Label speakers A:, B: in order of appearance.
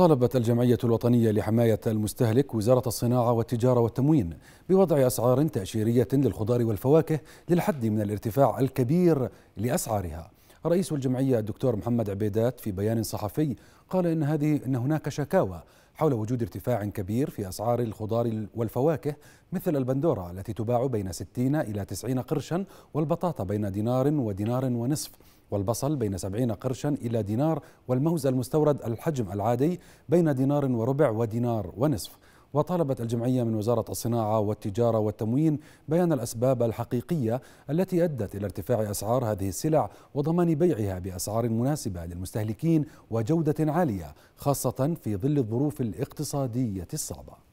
A: طالبت الجمعية الوطنية لحماية المستهلك وزارة الصناعة والتجارة والتموين بوضع أسعار تأشيرية للخضار والفواكه للحد من الارتفاع الكبير لأسعارها رئيس الجمعية الدكتور محمد عبيدات في بيان صحفي قال إن, هذه إن هناك شكاوى حول وجود ارتفاع كبير في أسعار الخضار والفواكه مثل البندورة التي تباع بين 60 إلى 90 قرشا والبطاطا بين دينار ودينار ونصف والبصل بين 70 قرشا إلى دينار والموز المستورد الحجم العادي بين دينار وربع ودينار ونصف وطالبت الجمعية من وزارة الصناعة والتجارة والتموين بيان الأسباب الحقيقية التي أدت إلى ارتفاع أسعار هذه السلع وضمان بيعها بأسعار مناسبة للمستهلكين وجودة عالية خاصة في ظل الظروف الاقتصادية الصعبة